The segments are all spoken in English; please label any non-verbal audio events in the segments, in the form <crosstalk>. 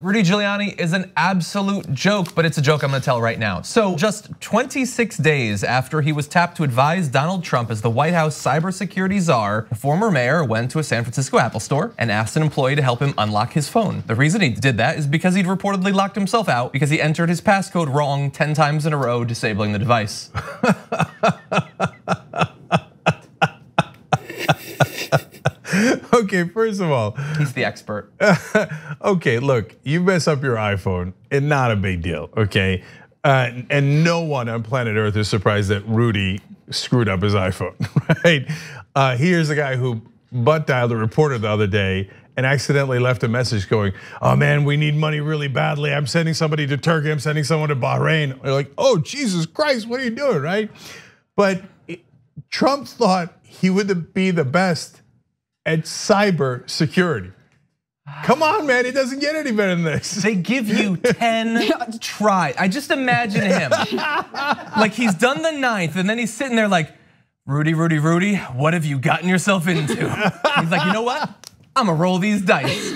Rudy Giuliani is an absolute joke, but it's a joke I'm gonna tell right now. So, just 26 days after he was tapped to advise Donald Trump as the White House cybersecurity czar, the former mayor went to a San Francisco Apple store and asked an employee to help him unlock his phone. The reason he did that is because he'd reportedly locked himself out because he entered his passcode wrong 10 times in a row, disabling the device. <laughs> okay, first of all, he's the expert. <laughs> okay, look, you mess up your iPhone, and not a big deal, okay? Uh, and no one on planet Earth is surprised that Rudy screwed up his iPhone, <laughs> right? Uh, here's a guy who butt dialed a reporter the other day and accidentally left a message going, "Oh man, we need money really badly. I'm sending somebody to Turkey. I'm sending someone to Bahrain." They're like, "Oh Jesus Christ, what are you doing?" Right? But Trump thought he would be the best at cyber security. Come on, man, it doesn't get any better than this. They give you <laughs> 10 Try. I just imagine him. like he's done the ninth, and then he's sitting there like, Rudy, Rudy, Rudy, what have you gotten yourself into? he's like, you know what? I'm gonna roll these dice.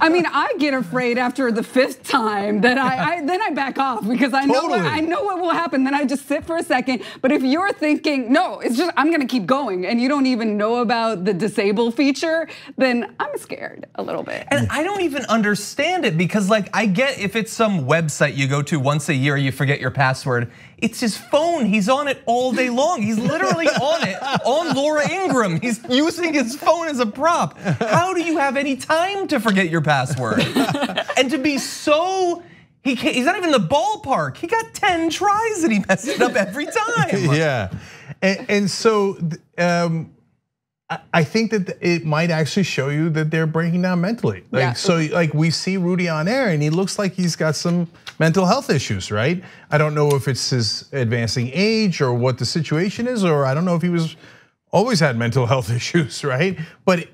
I mean, I get afraid after the fifth time that I, I then I back off because I totally. know what, I know what will happen. Then I just sit for a second. But if you're thinking, no, it's just I'm gonna keep going, and you don't even know about the disable feature, then I'm scared a little bit. And I don't even understand it because like I get if it's some website you go to once a year, you forget your password it's his phone. He's on it all day long. He's literally on it, on Laura Ingram. He's using his phone as a prop. How do you have any time to forget your password? and to be so he he's not even in the ballpark. He got 10 tries and he messed it up every time. <laughs> yeah. And, and so um, I think that it might actually show you that they're breaking down mentally. Like yeah. so like we see Rudy on air and he looks like he's got some mental health issues, right? I don't know if it's his advancing age or what the situation is or I don't know if he was always had mental health <laughs> issues, right? But it,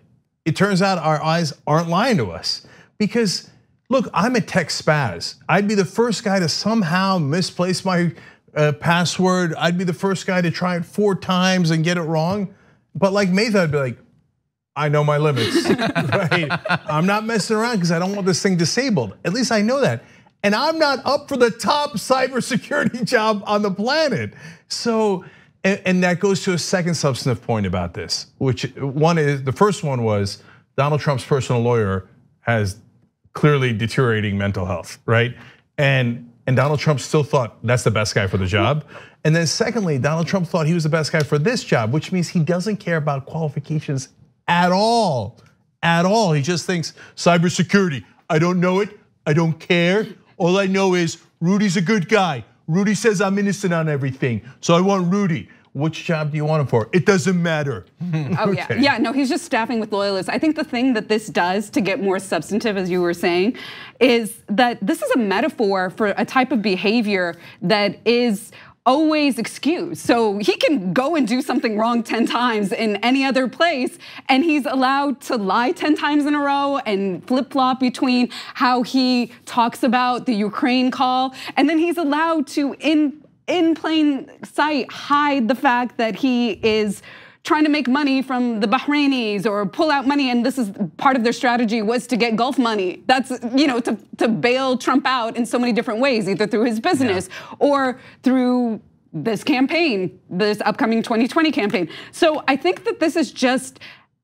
it turns out our eyes aren't lying to us because look, I'm a tech spaz. I'd be the first guy to somehow misplace my uh, password. I'd be the first guy to try it four times and get it wrong. But like Mesa, I'd be like, I know my limits. <laughs> right? I'm not messing around because I don't want this thing disabled. At least I know that. And I'm not up for the top cybersecurity <laughs> job on the planet. So, and, and that goes to a second substantive point about this, which one is the first one was Donald Trump's personal lawyer has clearly deteriorating mental health, right? And and Donald Trump still thought that's the best guy for the job. And then secondly, Donald Trump thought he was the best guy for this job, which means he doesn't care about qualifications at all. At all. He just thinks cybersecurity. I don't know it. I don't care. All I know is Rudy's a good guy. Rudy says I'm innocent on everything. So I want Rudy which job do you want him for? It doesn't matter. <laughs> oh, yeah. Yeah, no, he's just staffing with loyalists. I think the thing that this does to get more substantive, as you were saying, is that this is a metaphor for a type of behavior that is always excused. So he can go and do something wrong 10 times in any other place, and he's allowed to lie 10 times in a row and flip flop between how he talks about the Ukraine call, and then he's allowed to, in in plain sight hide the fact that he is trying to make money from the Bahrainis or pull out money and this is part of their strategy was to get Gulf money. That's you know to to bail Trump out in so many different ways either through his business yeah. or through this campaign, this upcoming 2020 campaign. So I think that this is just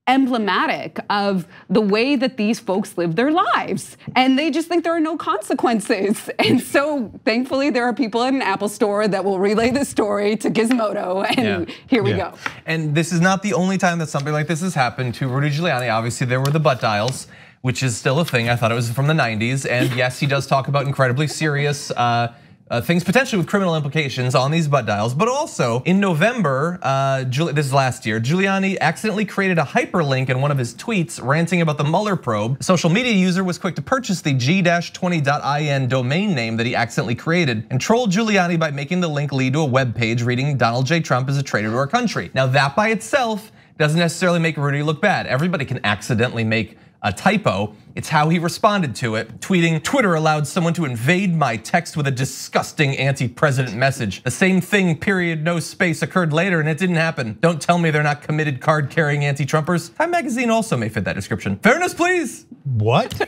emblematic of the way that these folks live their lives. And they just think there are no consequences. <laughs> And so thankfully, there are people at an Apple store that will relay this story to Gizmodo. <laughs> And yeah. here we yeah. go. And this is not the only time that something like this has happened to Rudy Giuliani. Obviously, there were the butt dials. Which is still a thing. I thought it was from the 90s. And yes, he does talk about incredibly serious uh, uh, things potentially with criminal implications on these butt dials. But also in November, uh, this is last year, Giuliani accidentally created a hyperlink in one of his tweets ranting about the Mueller probe. social media user was quick to purchase the g-20.in domain name that he accidentally created and trolled Giuliani by making the link lead to a web page reading Donald J. Trump is a traitor to our country. Now that by itself doesn't necessarily make Rudy look bad. Everybody can accidentally make a typo. It's how he responded to it, tweeting, Twitter allowed someone to invade my text with a disgusting anti-president message. The same thing, period, no space, occurred later and it didn't happen. Don't tell me they're not committed card-carrying anti-Trumpers. Time magazine also may fit that description. Fairness, please. What? <laughs>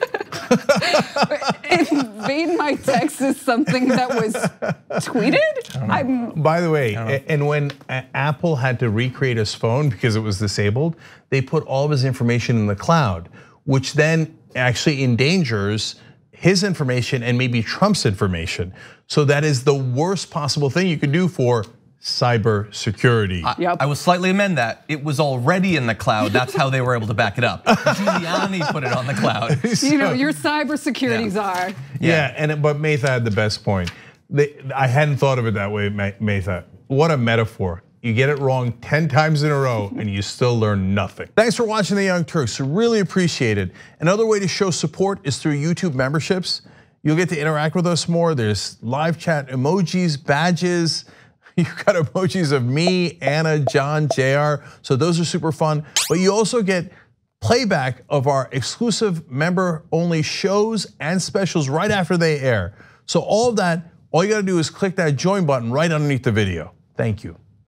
invade my text is something that was tweeted? By the way, and when Apple had to recreate his phone because it was disabled, they put all of his information in the cloud which then actually endangers his information and maybe Trump's information. So that is the worst possible thing you could do for cybersecurity. I, yep. I will slightly amend that. It was already in the cloud. That's how they were able to back it up. <laughs> Giuliani put it on the cloud. <laughs> so, you know, your cybersecurity securities are. Yeah. yeah. and but Matha had the best point. They, I hadn't thought of it that way, Matha. What a metaphor. You get it wrong 10 times in a row <laughs> and you still learn nothing. Thanks for watching The Young Turks, really appreciate it. Another way to show support is through YouTube memberships. You'll get to interact with us more. There's live chat emojis, badges. <laughs> You've got emojis of me, Anna, John, JR. So those are super fun. But you also get playback of our exclusive member only shows and specials right after they air. So all of that, all you gotta do is click that join button right underneath the video. Thank you.